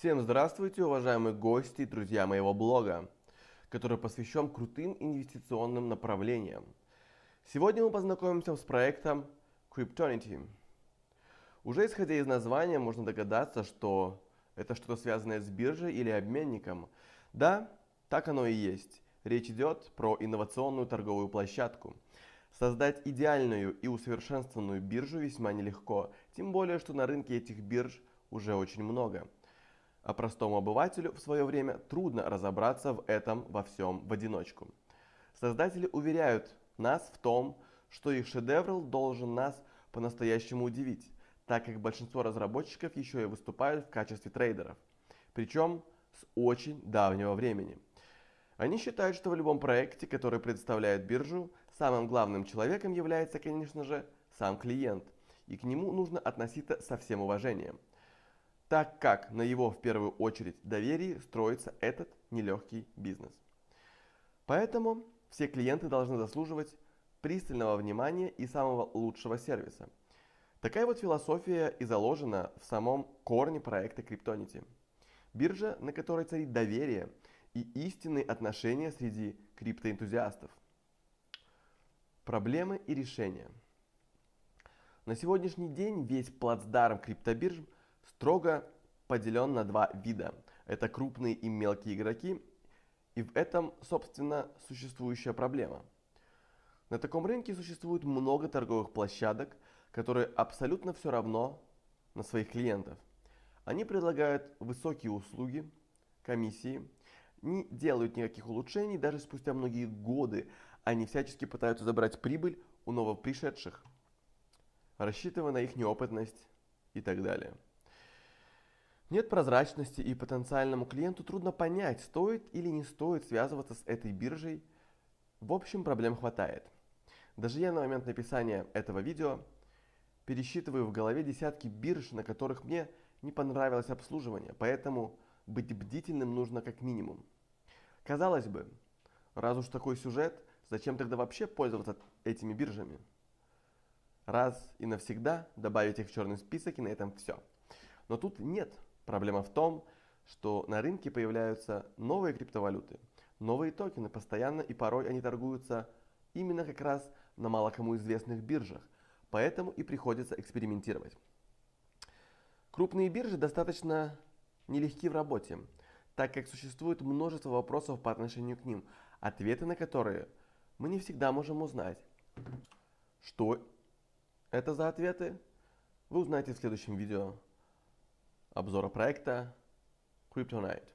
Всем здравствуйте, уважаемые гости и друзья моего блога, который посвящен крутым инвестиционным направлениям. Сегодня мы познакомимся с проектом Cryptonity. Уже исходя из названия, можно догадаться, что это что-то связанное с биржей или обменником. Да, так оно и есть. Речь идет про инновационную торговую площадку. Создать идеальную и усовершенствованную биржу весьма нелегко, тем более, что на рынке этих бирж уже очень много – а простому обывателю в свое время трудно разобраться в этом во всем в одиночку. Создатели уверяют нас в том, что их шедевр должен нас по-настоящему удивить, так как большинство разработчиков еще и выступают в качестве трейдеров, причем с очень давнего времени. Они считают, что в любом проекте, который предоставляет биржу, самым главным человеком является, конечно же, сам клиент, и к нему нужно относиться со всем уважением – так как на его в первую очередь доверии строится этот нелегкий бизнес. Поэтому все клиенты должны заслуживать пристального внимания и самого лучшего сервиса. Такая вот философия и заложена в самом корне проекта Криптонити. Биржа, на которой царит доверие и истинные отношения среди криптоэнтузиастов. Проблемы и решения. На сегодняшний день весь плацдарм криптобирж – Трога поделен на два вида. Это крупные и мелкие игроки, и в этом, собственно, существующая проблема. На таком рынке существует много торговых площадок, которые абсолютно все равно на своих клиентов. Они предлагают высокие услуги, комиссии, не делают никаких улучшений даже спустя многие годы. Они всячески пытаются забрать прибыль у новопришедших, рассчитывая на их неопытность и так далее. Нет прозрачности и потенциальному клиенту трудно понять, стоит или не стоит связываться с этой биржей. В общем, проблем хватает. Даже я на момент написания этого видео пересчитываю в голове десятки бирж, на которых мне не понравилось обслуживание, поэтому быть бдительным нужно как минимум. Казалось бы, раз уж такой сюжет, зачем тогда вообще пользоваться этими биржами? Раз и навсегда добавить их в черный список и на этом все. Но тут нет – Проблема в том, что на рынке появляются новые криптовалюты, новые токены постоянно и порой они торгуются именно как раз на мало кому известных биржах, поэтому и приходится экспериментировать. Крупные биржи достаточно нелегки в работе, так как существует множество вопросов по отношению к ним, ответы на которые мы не всегда можем узнать. Что это за ответы? Вы узнаете в следующем видео. обзора проекта Kryptonite.